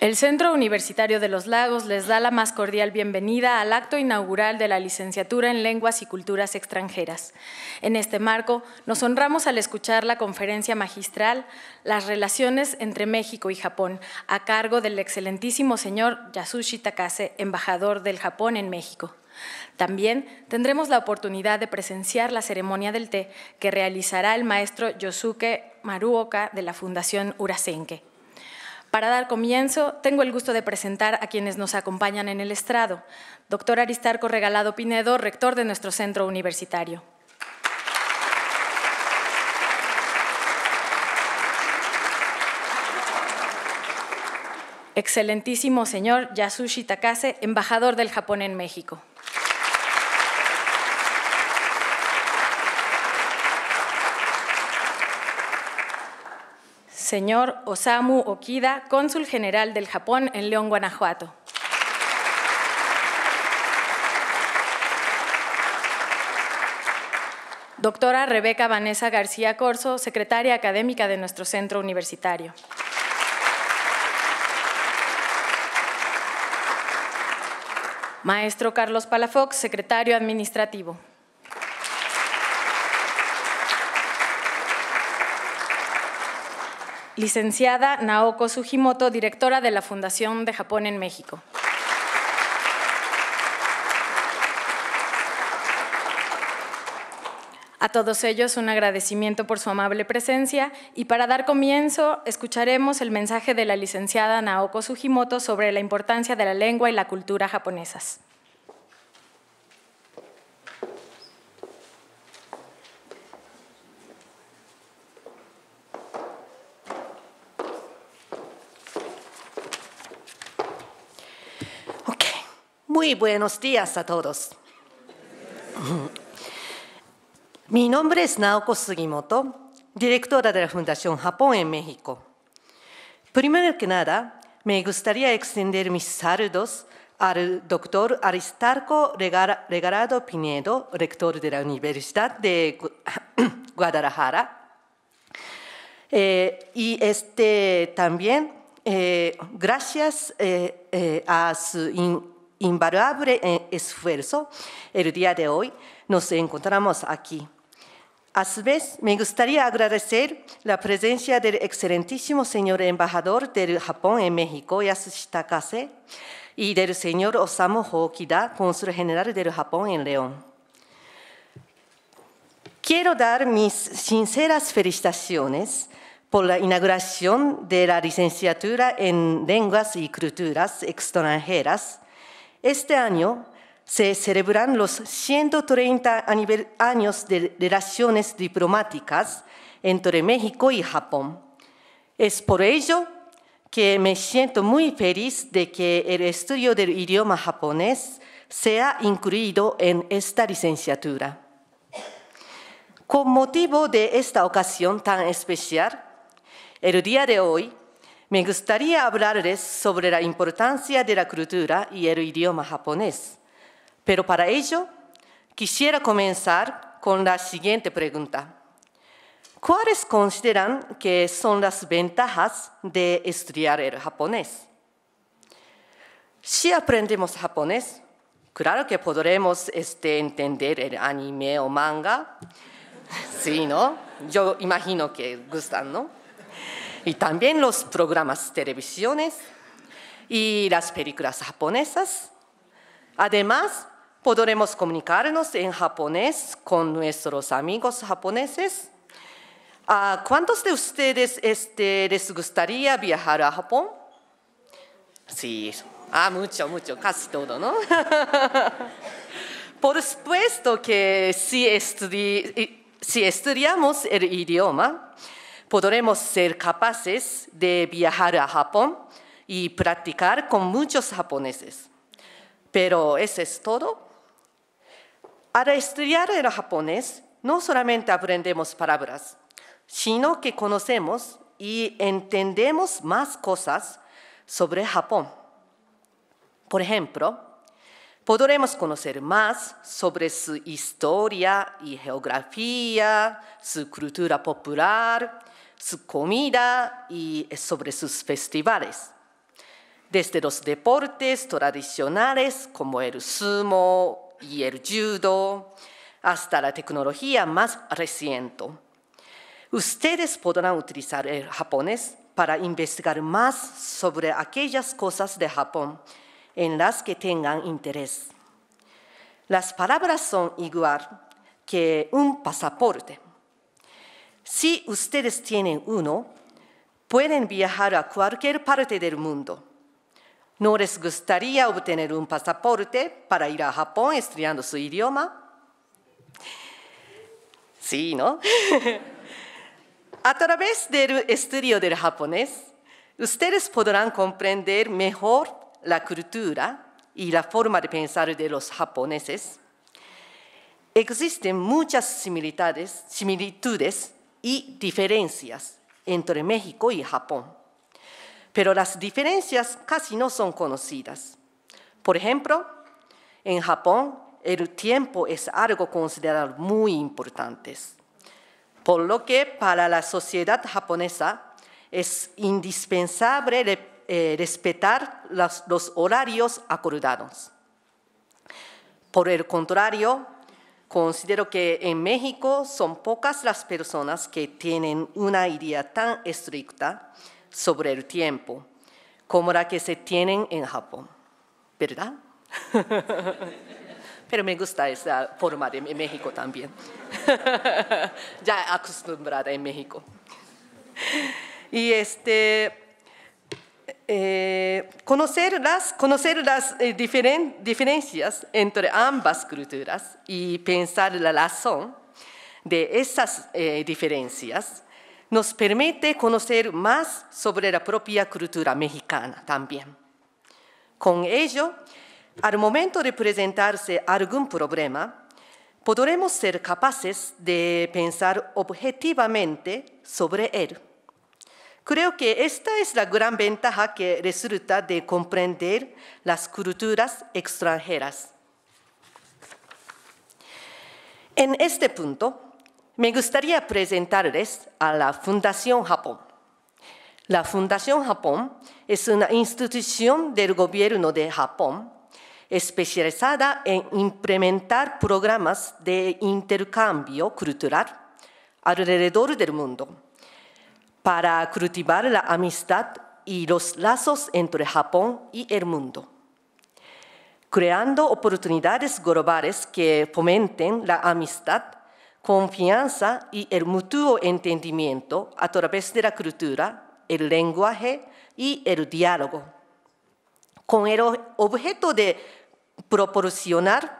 El Centro Universitario de los Lagos les da la más cordial bienvenida al acto inaugural de la Licenciatura en Lenguas y Culturas Extranjeras. En este marco, nos honramos al escuchar la conferencia magistral Las relaciones entre México y Japón, a cargo del excelentísimo señor Yasushi Takase, embajador del Japón en México. También tendremos la oportunidad de presenciar la ceremonia del té que realizará el maestro Yosuke Maruoka de la Fundación Urasenke. Para dar comienzo, tengo el gusto de presentar a quienes nos acompañan en el estrado. Doctor Aristarco Regalado Pinedo, rector de nuestro centro universitario. Excelentísimo señor Yasushi Takase, embajador del Japón en México. señor Osamu Okida, cónsul general del Japón en León, Guanajuato. Doctora Rebeca Vanessa García Corso, secretaria académica de nuestro centro universitario. Maestro Carlos Palafox, secretario administrativo. licenciada Naoko Sugimoto, directora de la Fundación de Japón en México. A todos ellos un agradecimiento por su amable presencia y para dar comienzo escucharemos el mensaje de la licenciada Naoko Sugimoto sobre la importancia de la lengua y la cultura japonesas. Muy buenos días a todos. Mi nombre es Naoko Sugimoto, directora de la Fundación Japón en México. Primero que nada, me gustaría extender mis saludos al doctor Aristarco Regalado Pinedo, rector de la Universidad de Guadalajara. Eh, y este, también, eh, gracias eh, a su Invaluable eh, esfuerzo, el día de hoy nos encontramos aquí. A su vez, me gustaría agradecer la presencia del excelentísimo señor embajador del Japón en México, Yasushitakase, y del señor Osamu Hokida, cónsul general del Japón en León. Quiero dar mis sinceras felicitaciones por la inauguración de la licenciatura en Lenguas y Culturas Extranjeras este año se celebran los 130 años de relaciones diplomáticas entre México y Japón. Es por ello que me siento muy feliz de que el estudio del idioma japonés sea incluido en esta licenciatura. Con motivo de esta ocasión tan especial, el día de hoy me gustaría hablarles sobre la importancia de la cultura y el idioma japonés, pero para ello quisiera comenzar con la siguiente pregunta. ¿Cuáles consideran que son las ventajas de estudiar el japonés? Si aprendemos japonés, claro que podremos este, entender el anime o manga. Sí, ¿no? Yo imagino que gustan, ¿no? y también los programas televisiones y las películas japonesas. Además, podremos comunicarnos en japonés con nuestros amigos japoneses. cuántos de ustedes este, les gustaría viajar a Japón? Sí, ah, mucho, mucho, casi todo, ¿no? Por supuesto que si, si estudiamos el idioma, podremos ser capaces de viajar a Japón y practicar con muchos japoneses. Pero eso es todo. Al estudiar el japonés, no solamente aprendemos palabras, sino que conocemos y entendemos más cosas sobre Japón. Por ejemplo, podremos conocer más sobre su historia y geografía, su cultura popular su comida y sobre sus festivales, desde los deportes tradicionales como el sumo y el judo hasta la tecnología más reciente. Ustedes podrán utilizar el japonés para investigar más sobre aquellas cosas de Japón en las que tengan interés. Las palabras son igual que un pasaporte si ustedes tienen uno, pueden viajar a cualquier parte del mundo. ¿No les gustaría obtener un pasaporte para ir a Japón estudiando su idioma? Sí, ¿no? a través del estudio del japonés, ustedes podrán comprender mejor la cultura y la forma de pensar de los japoneses. Existen muchas similitudes y diferencias entre México y Japón. Pero las diferencias casi no son conocidas. Por ejemplo, en Japón el tiempo es algo considerado muy importante, por lo que para la sociedad japonesa es indispensable eh, respetar los horarios acordados. Por el contrario, Considero que en México son pocas las personas que tienen una idea tan estricta sobre el tiempo como la que se tienen en Japón, ¿verdad? Pero me gusta esa forma de México también, ya acostumbrada en México. Y este, eh, conocer las, conocer las eh, diferencias entre ambas culturas y pensar la razón de esas eh, diferencias nos permite conocer más sobre la propia cultura mexicana también. Con ello, al momento de presentarse algún problema, podremos ser capaces de pensar objetivamente sobre él Creo que esta es la gran ventaja que resulta de comprender las culturas extranjeras. En este punto, me gustaría presentarles a la Fundación Japón. La Fundación Japón es una institución del gobierno de Japón especializada en implementar programas de intercambio cultural alrededor del mundo para cultivar la amistad y los lazos entre Japón y el mundo, creando oportunidades globales que fomenten la amistad, confianza y el mutuo entendimiento a través de la cultura, el lenguaje y el diálogo, con el objeto de proporcionar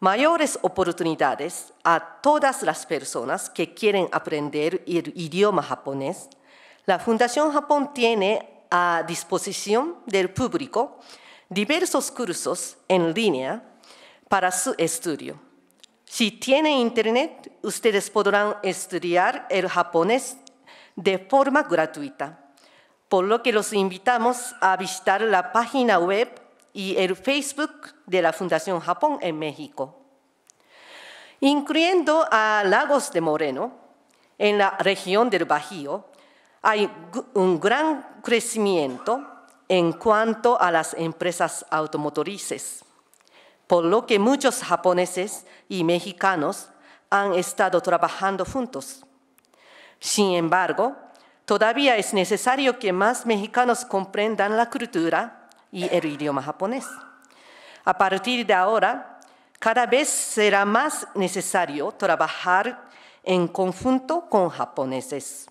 mayores oportunidades a todas las personas que quieren aprender el idioma japonés, la Fundación Japón tiene a disposición del público diversos cursos en línea para su estudio. Si tiene internet, ustedes podrán estudiar el japonés de forma gratuita, por lo que los invitamos a visitar la página web y el Facebook de la Fundación Japón en México, incluyendo a Lagos de Moreno, en la región del Bajío, hay un gran crecimiento en cuanto a las empresas automotrices, por lo que muchos japoneses y mexicanos han estado trabajando juntos. Sin embargo, todavía es necesario que más mexicanos comprendan la cultura y el idioma japonés. A partir de ahora, cada vez será más necesario trabajar en conjunto con japoneses.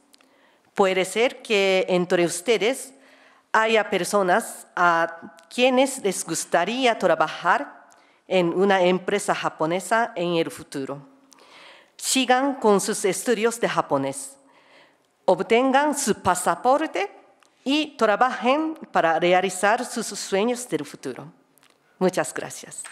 Puede ser que entre ustedes haya personas a quienes les gustaría trabajar en una empresa japonesa en el futuro. Sigan con sus estudios de japonés. Obtengan su pasaporte y trabajen para realizar sus sueños del futuro. Muchas gracias.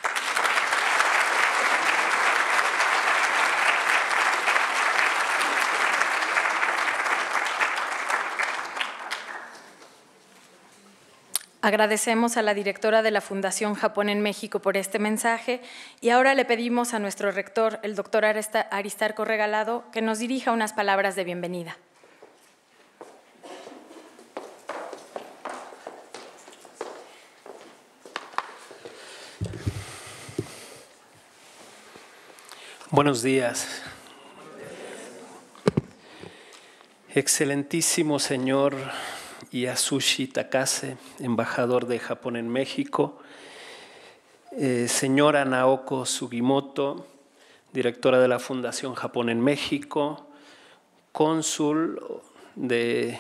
Agradecemos a la directora de la Fundación Japón en México por este mensaje y ahora le pedimos a nuestro rector, el doctor Aristarco Regalado, que nos dirija unas palabras de bienvenida. Buenos días. Excelentísimo señor Yasushi Takase, embajador de Japón en México. Eh, señora Naoko Sugimoto, directora de la Fundación Japón en México. Cónsul de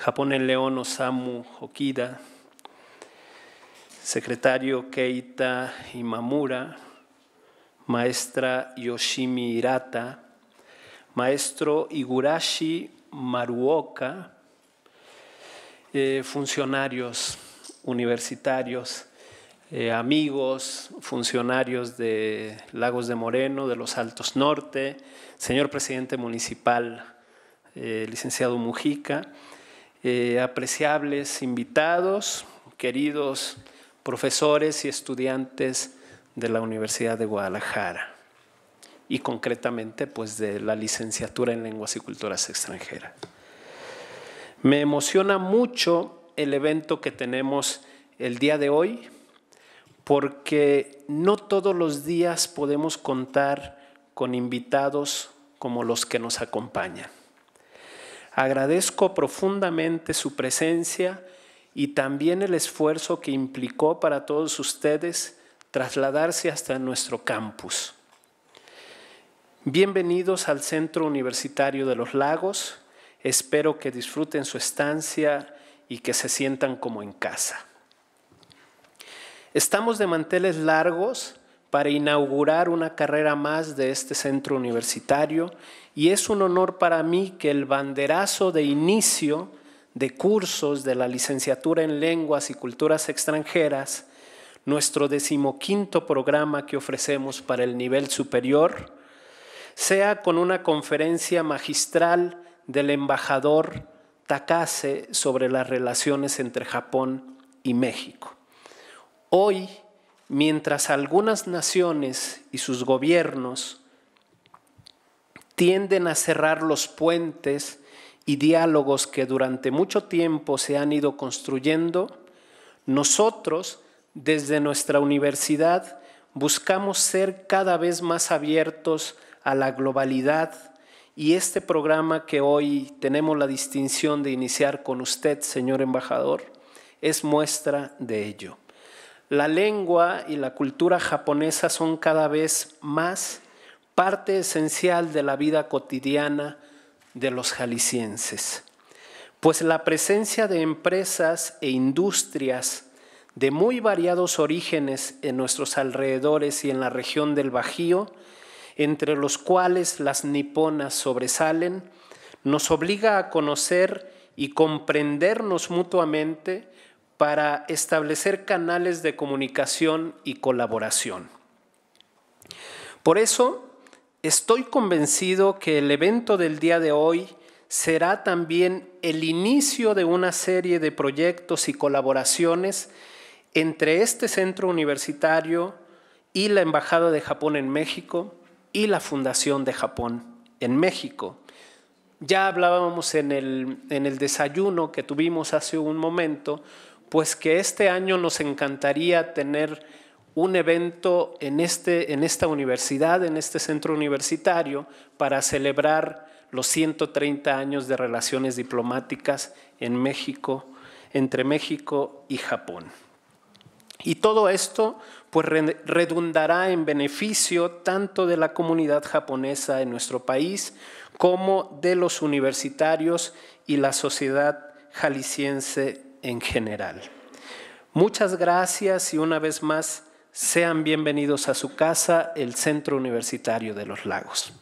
Japón en León, Osamu Hokida. Secretario Keita Imamura, maestra Yoshimi Hirata, maestro Igurashi Maruoka, eh, funcionarios universitarios, eh, amigos, funcionarios de Lagos de Moreno, de los Altos Norte, señor presidente municipal, eh, licenciado Mujica, apreciables invitados, queridos profesores y estudiantes de la Universidad de Guadalajara y concretamente pues de la licenciatura en lenguas y culturas extranjeras. Me emociona mucho el evento que tenemos el día de hoy porque no todos los días podemos contar con invitados como los que nos acompañan. Agradezco profundamente su presencia y también el esfuerzo que implicó para todos ustedes trasladarse hasta nuestro campus. Bienvenidos al Centro Universitario de los Lagos. Espero que disfruten su estancia y que se sientan como en casa. Estamos de manteles largos para inaugurar una carrera más de este centro universitario y es un honor para mí que el banderazo de inicio de cursos de la licenciatura en lenguas y culturas extranjeras nuestro decimoquinto programa que ofrecemos para el nivel superior, sea con una conferencia magistral del embajador Takase sobre las relaciones entre Japón y México. Hoy, mientras algunas naciones y sus gobiernos tienden a cerrar los puentes y diálogos que durante mucho tiempo se han ido construyendo, nosotros desde nuestra universidad buscamos ser cada vez más abiertos a la globalidad y este programa que hoy tenemos la distinción de iniciar con usted, señor embajador, es muestra de ello. La lengua y la cultura japonesa son cada vez más parte esencial de la vida cotidiana de los jaliscienses, pues la presencia de empresas e industrias de muy variados orígenes en nuestros alrededores y en la región del Bajío, entre los cuales las niponas sobresalen, nos obliga a conocer y comprendernos mutuamente para establecer canales de comunicación y colaboración. Por eso, estoy convencido que el evento del día de hoy será también el inicio de una serie de proyectos y colaboraciones entre este centro universitario y la Embajada de Japón en México y la Fundación de Japón en México. Ya hablábamos en el, desayuno que tuvimos hace un momento, pues que este año nos encantaría tener un evento en, este, en esta universidad, en este centro universitario, para celebrar los 130 años de relaciones diplomáticas en México, entre México y Japón. Y todo esto pues redundará en beneficio tanto de la comunidad japonesa en nuestro país como de los universitarios y la sociedad jalisciense en general. Muchas gracias y una vez más sean bienvenidos a su casa, el Centro Universitario de los Lagos.